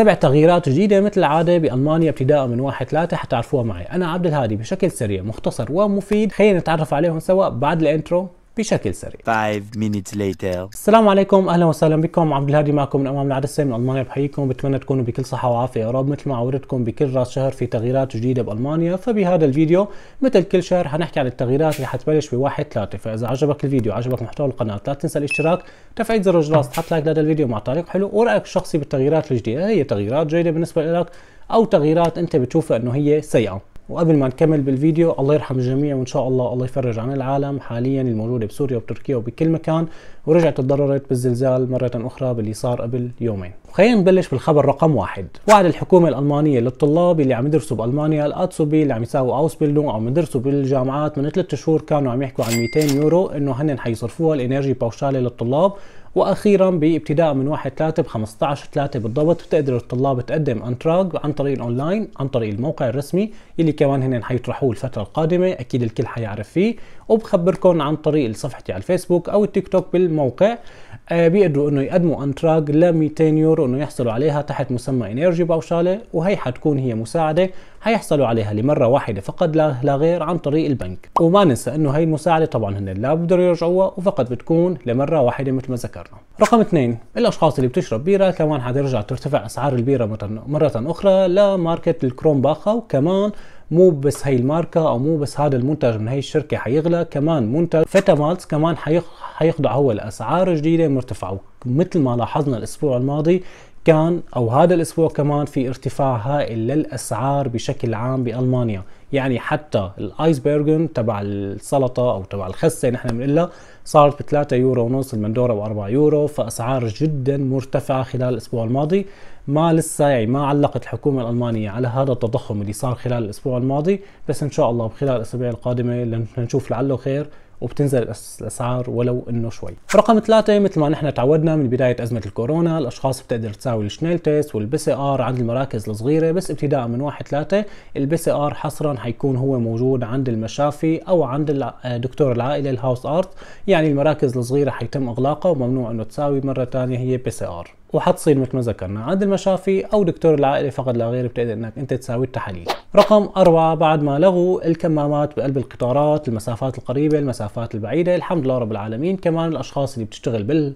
سبع تغييرات جديدة مثل العادة بألمانيا ابتداء من واحد ثلاثة حتعرفوها معي أنا عبد الهادي بشكل سريع مختصر ومفيد خلينا نتعرف عليهم سوا بعد الانترو بشكل سريع 5 minutes later السلام عليكم اهلا وسهلا بكم عبد الهادي معكم من امام العدسه من المانيا بحييكم بتمنى تكونوا بكل صحه وعافيه يا رب مثل ما عودتكم بكل راس شهر في تغييرات جديده بالمانيا فبهذا الفيديو مثل كل شهر حنحكي عن التغييرات اللي حتبلش ب 1 3 فاذا عجبك الفيديو عجبك محتوى القناه لا تنسى الاشتراك تفعيل زر الجرس تحط لايك لهذا الفيديو مع تعليق حلو ورايك الشخصي بالتغييرات الجديده هي تغييرات جيده بالنسبه لك او تغييرات انت بتشوفها انه هي سيئه وقبل ما نكمل بالفيديو الله يرحم الجميع وان شاء الله الله يفرج عن العالم حاليا الموجوده بسوريا وبتركيا وبكل مكان ورجعت تضررت بالزلزال مره اخرى باللي صار قبل يومين خلينا نبلش بالخبر رقم واحد وعد الحكومة الألمانية للطلاب اللي عم يدرسوا بألمانيا الأتسوبي اللي عم يساووا أوسبيلدونغ أو عم يدرسوا بالجامعات من ثلاثة شهور كانوا عم يحكوا عن 200 يورو إنه هن حيصرفوها الإنرجي باوشالي للطلاب واخيرا بابتداء من 1 3 ب 15 3 بالضبط بتقدر الطلاب تقدم انتراج عن طريق الاونلاين عن طريق الموقع الرسمي اللي كمان هنن حيطرحوه الفتره القادمه اكيد الكل حيعرف فيه وبخبركم عن طريق صفحتي على الفيسبوك او التيك توك بالموقع آه، بيقدروا انه يقدموا انتراج ل 200 يورو انه يحصلوا عليها تحت مسمى انرجي باوشاله وهي حتكون هي مساعده حيحصلوا عليها لمره واحده فقط لا غير عن طريق البنك وما ننسى انه هي المساعده طبعا هن لا بيقدروا يرجعوها وفقط بتكون لمره واحده مثل ما ذكرنا رقم اثنين الاشخاص اللي بتشرب بيره كمان حترجع ترتفع اسعار البيره مره اخرى الكروم الكرومباخا وكمان مو بس هاي الماركه او مو بس هذا المنتج من هاي الشركه حيغلى كمان منتج فتا مالتس كمان حيخضع هو لاسعار جديده مرتفعه ومثل ما لاحظنا الاسبوع الماضي كان او هذا الاسبوع كمان في ارتفاع هائل للاسعار بشكل عام بالمانيا يعني حتى الايسبرجن تبع السلطه او تبع الخسه نحن بنقولها صارت ب 3 يورو ونص المندوره ب 4 يورو فاسعار جدا مرتفعه خلال الاسبوع الماضي ما لسه يعني ما علقت الحكومه الالمانيه على هذا التضخم اللي صار خلال الاسبوع الماضي بس ان شاء الله خلال الاسابيع القادمه لنشوف لعله خير وبتنزل الاسعار ولو انه شوي. رقم ثلاثة مثل ما نحن تعودنا من بداية ازمة الكورونا الاشخاص بتقدر تساوي الشنيل تيست والبي سي ار عند المراكز الصغيرة بس ابتداء من 1 3 البي سي ار حصرا حيكون هو موجود عند المشافي او عند دكتور العائله الهاوس ارت يعني المراكز الصغيره حيتم اغلاقها وممنوع انه تساوي مره ثانيه هي بي سي ار وحتصير مثل ما ذكرنا عند المشافي او دكتور العائله فقط لا غير بتقدر انك انت تساوي التحاليل رقم أربعة بعد ما لغوا الكمامات بقلب القطارات المسافات القريبه المسافات البعيده الحمد لله رب العالمين كمان الاشخاص اللي بتشتغل بال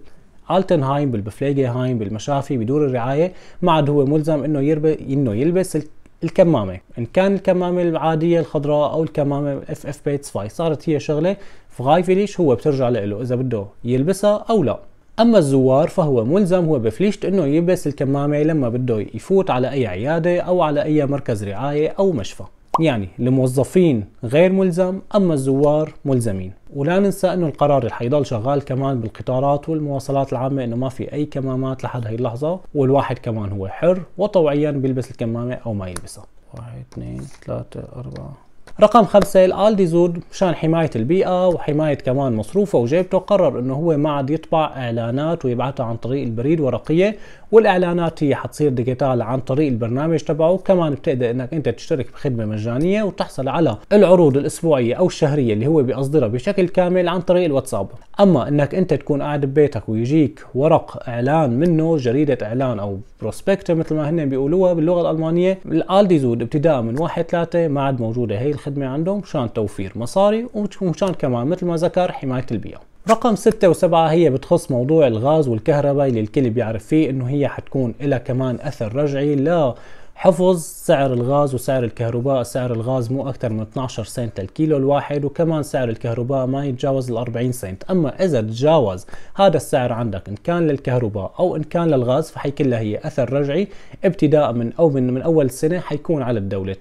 التنهايم بالبفليجي هايم بالمشافي بدور الرعايه ما عاد هو ملزم انه يربي انه يلبس الكمامه ان كان الكمامه العاديه الخضراء او الكمامه اف اف بيت سباي صارت هي شغله فغايفليش هو بترجع له اذا بده يلبسها او لا اما الزوار فهو ملزم هو بفليشت انه يلبس الكمامه لما بده يفوت على اي عياده او على اي مركز رعايه او مشفى يعني الموظفين غير ملزم اما الزوار ملزمين ولا ننسى انه القرار رح يضل شغال كمان بالقطارات والمواصلات العامه انه ما في اي كمامات لحد هي اللحظه والواحد كمان هو حر وطوعيا بيلبس الكمامه او ما يلبسها واحد اثنين ثلاثة أربعة رقم خمسة الالديزود مشان حماية البيئة وحماية كمان مصروفه وجيبته قرر انه هو ما عاد يطبع اعلانات ويبعثها عن طريق البريد ورقية والاعلانات هي حتصير ديجيتال عن طريق البرنامج تبعه كمان بتقدر انك انت تشترك بخدمة مجانية وتحصل على العروض الاسبوعية او الشهرية اللي هو بيصدرها بشكل كامل عن طريق الواتساب اما انك انت تكون قاعد ببيتك ويجيك ورق اعلان منه جريدة اعلان او بروسبكتر مثل ما هن بيقولوها باللغة الالمانية الالديزود ابتداء من 1 3 ما عاد موجودة هي الخدمة عندهم مشان توفير مصاري ومشان كمان مثل ما ذكر حماية البيئة رقم ستة وسبعة هي بتخص موضوع الغاز والكهرباء اللي الكل بيعرف فيه انه هي حتكون لها كمان اثر رجعي لا حفظ سعر الغاز وسعر الكهرباء سعر الغاز مو أكثر من 12 سنت للكيلو الواحد وكمان سعر الكهرباء ما يتجاوز ال 40 سنت أما إذا تجاوز هذا السعر عندك إن كان للكهرباء أو إن كان للغاز فحيكون لها هي أثر رجعي ابتداء من أو من, من أول سنة حيكون على الدولة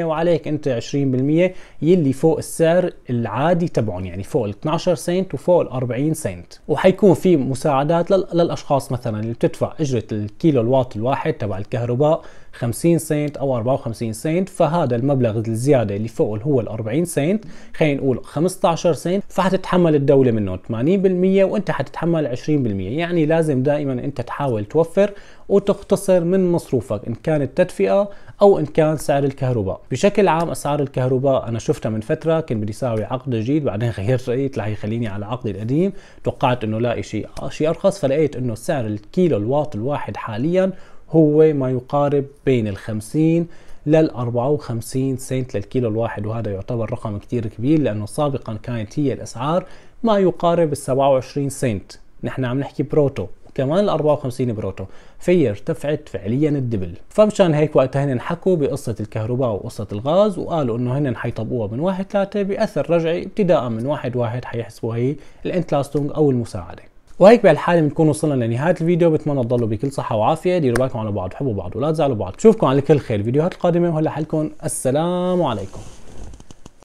80% وعليك أنت 20% يلي فوق السعر العادي تبعهم يعني فوق ال 12 سنت وفوق ال 40 سنت وحيكون في مساعدات للأشخاص مثلا اللي بتدفع أجرة الكيلو الواط الواحد تبع الكهرباء 50 سنت او 54 سنت فهذا المبلغ الزياده اللي فوق اللي هو ال 40 سنت خلينا نقول 15 سنت فحتتحمل الدوله منه 80% وانت حتتحمل 20% يعني لازم دائما انت تحاول توفر وتختصر من مصروفك ان كان التدفئه او ان كان سعر الكهرباء بشكل عام اسعار الكهرباء انا شفتها من فتره كنت بدي اساوي عقد جديد بعدين غيرت رايي طلع يخليني على عقدي القديم توقعت انه لاقي شيء شيء ارخص فلقيت انه سعر الكيلو الواط الواحد حاليا هو ما يقارب بين ال 50 لل 54 سنت للكيلو الواحد وهذا يعتبر رقم كتير كبير لأنه سابقا كانت هي الأسعار ما يقارب ال 27 سنت نحن عم نحكي بروتو كمان ال 54 بروتو فهي ارتفعت فعليا الدبل فمشان هيك وقتها هن حكوا بقصه الكهرباء وقصه الغاز وقالوا انه هن حيطبقوها من 1 3 باثر رجعي ابتداء من 1 1 حيحسبوا هي الانتلاستونج او المساعده وهيك بهالحاله بنكون وصلنا لنهايه الفيديو بتمنى تضلوا بكل صحه وعافيه ديروا بالكم على بعض حبوا بعض ولا تزعلوا بعض بشوفكم على كل خير الفيديوهات القادمه وهلا حلكم السلام عليكم